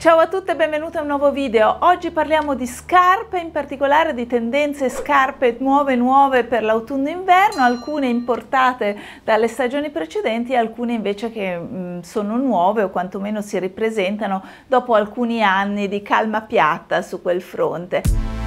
Ciao a tutte e benvenuti a un nuovo video. Oggi parliamo di scarpe, in particolare di tendenze scarpe nuove nuove per l'autunno-inverno, alcune importate dalle stagioni precedenti alcune invece che mh, mm, sono nuove o quantomeno si ripresentano dopo alcuni anni di calma piatta su quel fronte.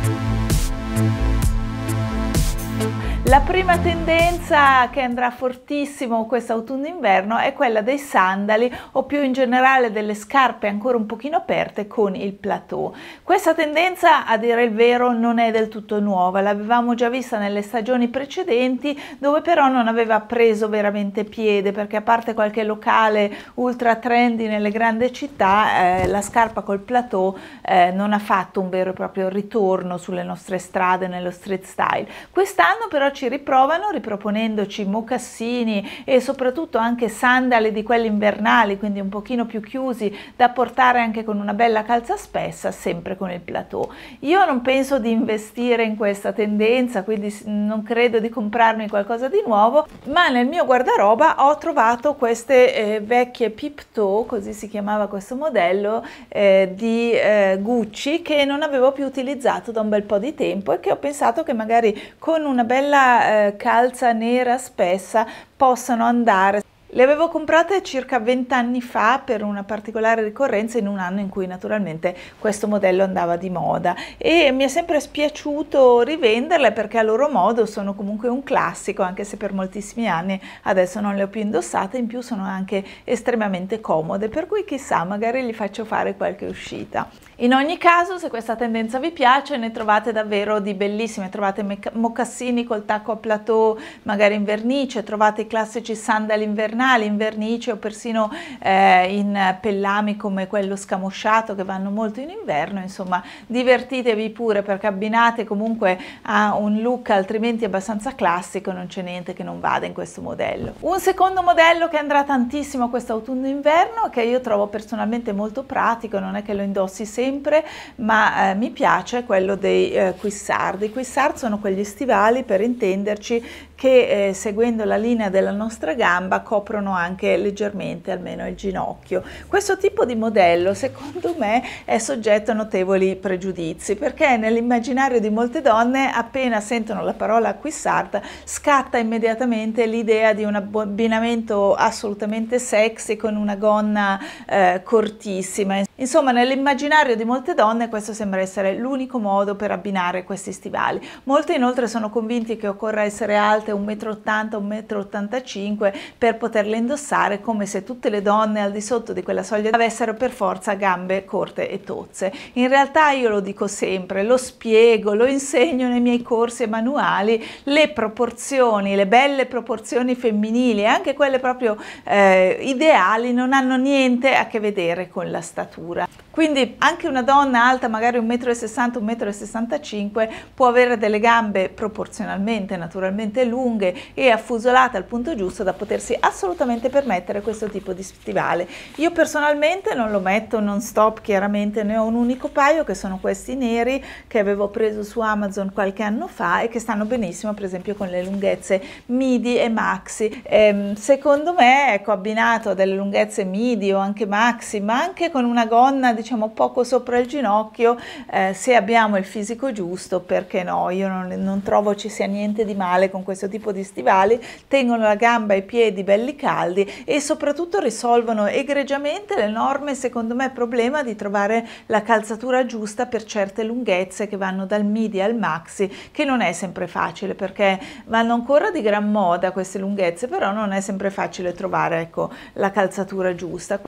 La prima tendenza che andrà fortissimo questautunno inverno è quella dei sandali o più in generale delle scarpe ancora un pochino aperte con il plateau. Questa tendenza a dire il vero non è del tutto nuova, l'avevamo già vista nelle stagioni precedenti dove però non aveva preso veramente piede perché a parte qualche locale ultra trendy nelle grandi città eh, la scarpa col plateau eh, non ha fatto un vero e proprio ritorno sulle nostre strade, nello street style. Quest'anno però ci ci riprovano riproponendoci mocassini e soprattutto anche sandali di quelli invernali, quindi un pochino più chiusi da portare anche con una bella calza spessa, sempre con il plateau. Io non penso di investire in questa tendenza, quindi non credo di comprarmi qualcosa di nuovo, ma nel mio guardaroba ho trovato queste eh, vecchie pipto, così si chiamava questo modello, eh, di eh, Gucci che non avevo più utilizzato da un bel po' di tempo e che ho pensato che magari con una bella eh, calza nera spessa possano andare le avevo comprate circa 20 anni fa per una particolare ricorrenza in un anno in cui naturalmente questo modello andava di moda e mi è sempre spiaciuto rivenderle perché a loro modo sono comunque un classico anche se per moltissimi anni adesso non le ho più indossate in più sono anche estremamente comode per cui chissà magari gli faccio fare qualche uscita. In ogni caso se questa tendenza vi piace ne trovate davvero di bellissime, trovate mocassini col tacco a plateau magari in vernice, trovate i classici sandali invernali eccezionali in vernice o persino eh, in pellami come quello scamosciato che vanno molto in inverno, insomma divertitevi pure perché abbinate comunque a un look altrimenti abbastanza classico, non c'è niente che non vada in questo modello. Un secondo modello che andrà tantissimo quest'autunno autunno inverno che io trovo personalmente molto pratico, non è che lo indossi sempre, ma eh, mi piace quello dei eh, quissard. I quissard sono quegli stivali per intenderci che eh, seguendo la linea della nostra gamba coprono coprono anche leggermente almeno il ginocchio. Questo tipo di modello secondo me è soggetto a notevoli pregiudizi perché nell'immaginario di molte donne appena sentono la parola acquissarta scatta immediatamente l'idea di un abbinamento assolutamente sexy con una gonna eh, cortissima. Insomma nell'immaginario di molte donne questo sembra essere l'unico modo per abbinare questi stivali. Molte inoltre sono convinti che occorra essere alte 1,80 m, 1,85 m per poter poterle indossare come se tutte le donne al di sotto di quella soglia avessero per forza gambe corte e tozze. In realtà io lo dico sempre, lo spiego, lo insegno nei miei corsi e manuali, le proporzioni, le belle proporzioni femminili, anche quelle proprio eh, ideali, non hanno niente a che vedere con la statura. Quindi anche una donna alta magari 1,60 m, 1,65 m può avere delle gambe proporzionalmente, naturalmente lunghe e affusolate al punto giusto da potersi assolutamente permettere questo tipo di stivale. Io personalmente non lo metto non stop, chiaramente ne ho un unico paio che sono questi neri che avevo preso su Amazon qualche anno fa e che stanno benissimo per esempio con le lunghezze midi e maxi. Ehm, secondo me, ecco, abbinato a delle lunghezze midi o anche maxi, ma anche con una gonna di diciamo poco sopra il ginocchio, eh, se abbiamo il fisico giusto, perché no? Io non, non, trovo ci sia niente di male con questo tipo di stivali, tengono la gamba e i piedi belli caldi e soprattutto risolvono egregiamente l'enorme, secondo me, problema di trovare la calzatura giusta per certe lunghezze che vanno dal midi al maxi, che non è sempre facile perché vanno ancora di gran moda queste lunghezze, però non è sempre facile trovare ecco, la calzatura giusta.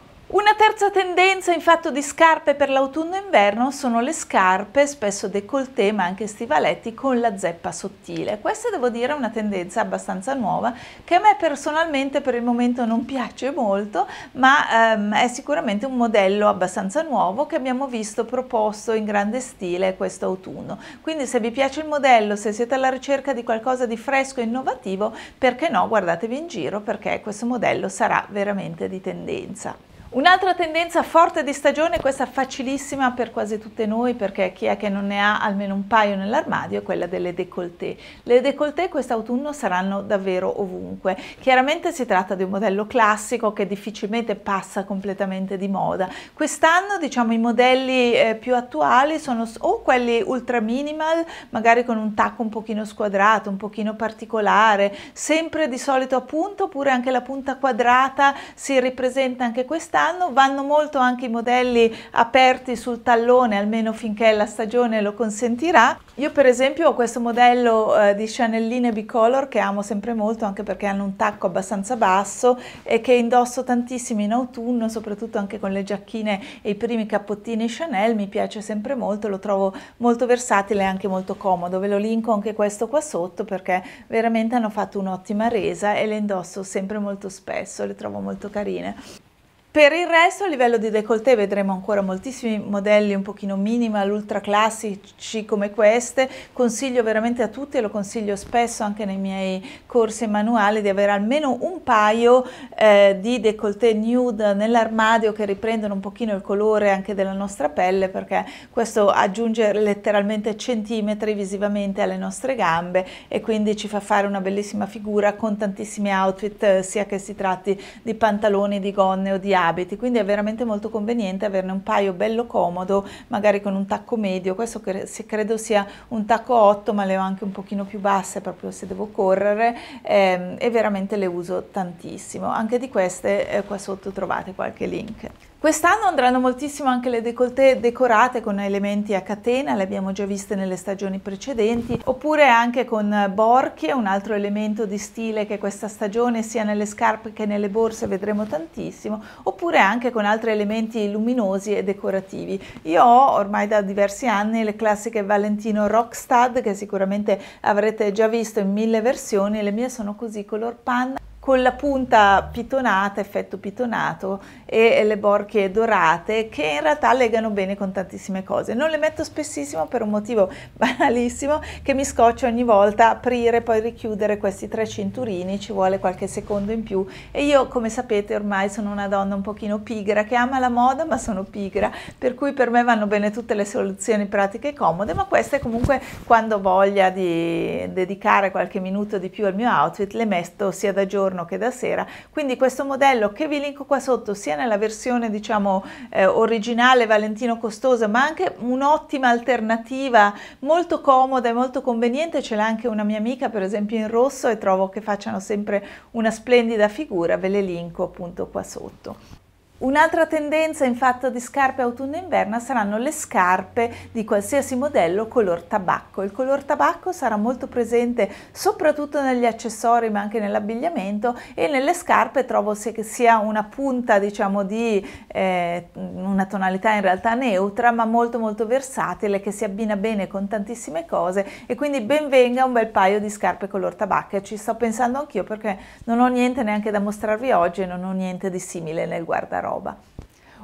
Una terza tendenza in fatto di scarpe per l'autunno inverno sono le scarpe, spesso décolleté ma anche stivaletti con la zeppa sottile. Questa devo dire è una tendenza abbastanza nuova che a me personalmente per il momento non piace molto, ma ehm, è sicuramente un modello abbastanza nuovo che abbiamo visto proposto in grande stile questo autunno. Quindi se vi piace il modello, se siete alla ricerca di qualcosa di fresco e innovativo, perché no, guardatevi in giro perché questo modello sarà veramente di tendenza. Un'altra tendenza forte di stagione, questa facilissima per quasi tutte noi, perché chi è che non ne ha almeno un paio nell'armadio, è quella delle décolleté. Le décolleté quest'autunno saranno davvero ovunque. Chiaramente si tratta di un modello classico che difficilmente passa completamente di moda. Quest'anno, diciamo, i modelli eh, più attuali sono o quelli ultra minimal, magari con un tacco un pochino squadrato, un pochino particolare, sempre di solito a punto, oppure anche la punta quadrata si ripresenta anche quest'anno quest'anno, vanno molto anche i modelli aperti sul tallone, almeno finché la stagione lo consentirà. Io per esempio ho questo modello eh, di chanelline bicolor che amo sempre molto anche perché hanno un tacco abbastanza basso e che indosso tantissimo in autunno, soprattutto anche con le giacchine e i primi cappottini Chanel, mi piace sempre molto, lo trovo molto versatile e anche molto comodo. Ve lo linko anche questo qua sotto perché veramente hanno fatto un'ottima resa e le indosso sempre molto spesso, le trovo molto carine. Per il resto a livello di décolleté vedremo ancora moltissimi modelli un pochino minimal, ultra classici come queste, consiglio veramente a tutti e lo consiglio spesso anche nei miei corsi manuali di avere almeno un paio eh, di décolleté nude nell'armadio che riprendono un pochino il colore anche della nostra pelle perché questo aggiunge letteralmente centimetri visivamente alle nostre gambe e quindi ci fa fare una bellissima figura con tantissimi outfit eh, sia che si tratti di pantaloni, di gonne o di altri abiti, quindi è veramente molto conveniente averne un paio bello comodo, magari con un tacco medio, questo credo sia un tacco 8 ma le ho anche un pochino più basse proprio se devo correre ehm, e veramente le uso tantissimo, anche di queste eh, qua sotto trovate qualche link. Quest'anno andranno moltissimo anche le décolleté decorate con elementi a catena, le abbiamo già viste nelle stagioni precedenti, oppure anche con borchie, un altro elemento di stile che questa stagione sia nelle scarpe che nelle borse vedremo tantissimo, oppure anche con altri elementi luminosi e decorativi. Io ho ormai da diversi anni le classiche Valentino Rockstad che sicuramente avrete già visto in mille versioni, le mie sono così color panna con la punta pitonata, effetto pitonato e le borchie dorate che in realtà legano bene con tantissime cose. Non le metto spessissimo per un motivo banalissimo che mi scoccia ogni volta aprire e poi richiudere questi tre cinturini, ci vuole qualche secondo in più e io come sapete ormai sono una donna un pochino pigra che ama la moda ma sono pigra per cui per me vanno bene tutte le soluzioni pratiche e comode ma queste comunque quando ho voglia di dedicare qualche minuto di più al mio outfit le metto sia da giorno giorno che da sera, quindi questo modello che vi linko qua sotto sia nella versione diciamo eh, originale Valentino Costosa ma anche un'ottima alternativa molto comoda e molto conveniente, ce l'ha anche una mia amica per esempio in rosso e trovo che facciano sempre una splendida figura, ve le linko appunto qua sotto. Un'altra tendenza in fatto di scarpe autunno-inverno saranno le scarpe di qualsiasi modello color tabacco. Il color tabacco sarà molto presente soprattutto negli accessori ma anche nell'abbigliamento e nelle scarpe trovo che sia una punta diciamo di eh, una tonalità in realtà neutra ma molto molto versatile che si abbina bene con tantissime cose e quindi benvenga un bel paio di scarpe color tabacco. Ci sto pensando anch'io perché non ho niente neanche da mostrarvi oggi e non ho niente di simile nel guardaroba. Alba.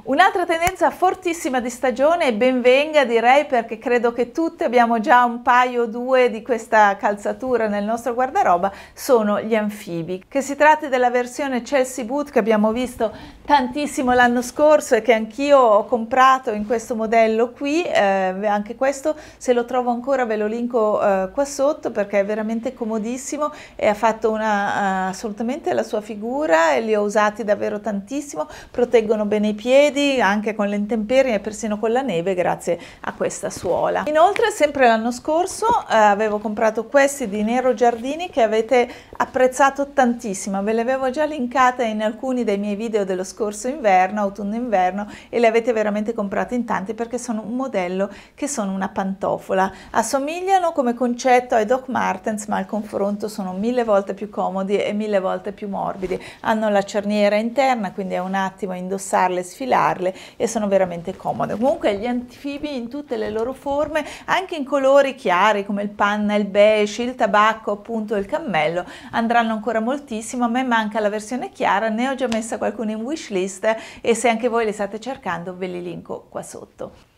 Un'altra tendenza fortissima di stagione e benvenga direi perché credo che tutti abbiamo già un paio o due di questa calzatura nel nostro guardaroba sono gli anfibi. Che si tratti della versione Chelsea Boot che abbiamo visto tantissimo l'anno scorso e che anch'io ho comprato in questo modello qui, eh, anche questo se lo trovo ancora ve lo linko eh, qua sotto perché è veramente comodissimo e ha fatto una, eh, assolutamente la sua figura e li ho usati davvero tantissimo, proteggono bene i piedi piedi anche con le intemperie e persino con la neve grazie a questa suola. Inoltre sempre l'anno scorso eh, avevo comprato questi di Nero Giardini che avete apprezzato tantissimo, ve li avevo già linkate in alcuni dei miei video dello scorso inverno, autunno-inverno e le avete veramente comprate in tanti perché sono un modello che sono una pantofola. Assomigliano come concetto ai Doc Martens ma al confronto sono mille volte più comodi e mille volte più morbidi. Hanno la cerniera interna quindi è un attimo indossarle sfilare crearle e sono veramente comode. Comunque gli antifibi in tutte le loro forme, anche in colori chiari come il panna, il beige, il tabacco, appunto il cammello, andranno ancora moltissimo. A me manca la versione chiara, ne ho già messa qualcuno in wishlist e se anche voi le state cercando ve li linko qua sotto.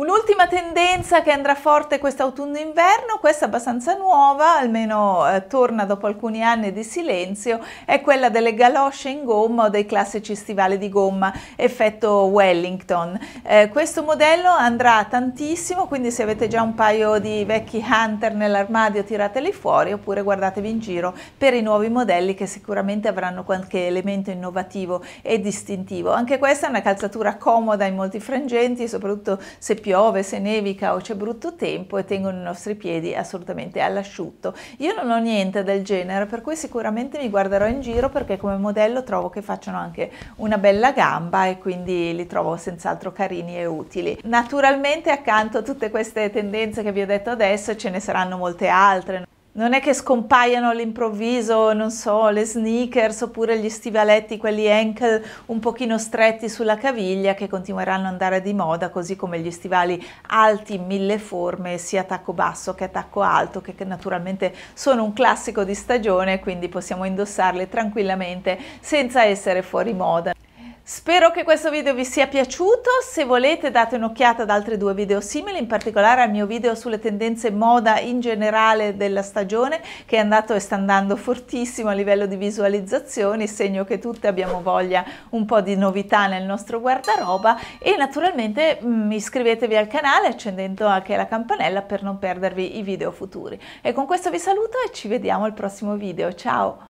Un'ultima tendenza che andrà forte quest'autunno-inverno, questa abbastanza nuova, almeno eh, torna dopo alcuni anni di silenzio, è quella delle galosce in gomma o dei classici stivali di gomma effetto Wellington. Eh, questo modello andrà tantissimo, quindi se avete già un paio di vecchi Hunter nell'armadio tirateli fuori oppure guardatevi in giro per i nuovi modelli che sicuramente avranno qualche elemento innovativo e distintivo. Anche questa è una calzatura comoda in molti frangenti, soprattutto se più piove, se nevica o c'è brutto tempo e tengono i nostri piedi assolutamente all'asciutto. Io non ho niente del genere, per cui sicuramente mi guarderò in giro perché come modello trovo che facciano anche una bella gamba e quindi li trovo senz'altro carini e utili. Naturalmente accanto a tutte queste tendenze che vi ho detto adesso ce ne saranno molte altre non è che scompaiano all'improvviso, non so, le sneakers oppure gli stivaletti, quelli ankle un pochino stretti sulla caviglia che continueranno ad andare di moda, così come gli stivali alti in mille forme, sia tacco basso che tacco alto, che, che naturalmente sono un classico di stagione, quindi possiamo indossarli tranquillamente senza essere fuori moda. Spero che questo video vi sia piaciuto, se volete date un'occhiata ad altri due video simili, in particolare al mio video sulle tendenze moda in generale della stagione che è andato e sta andando fortissimo a livello di visualizzazioni, segno che tutte abbiamo voglia un po' di novità nel nostro guardaroba e naturalmente mh, mm, iscrivetevi al canale accendendo anche la campanella per non perdervi i video futuri. E con questo vi saluto e ci vediamo al prossimo video, ciao!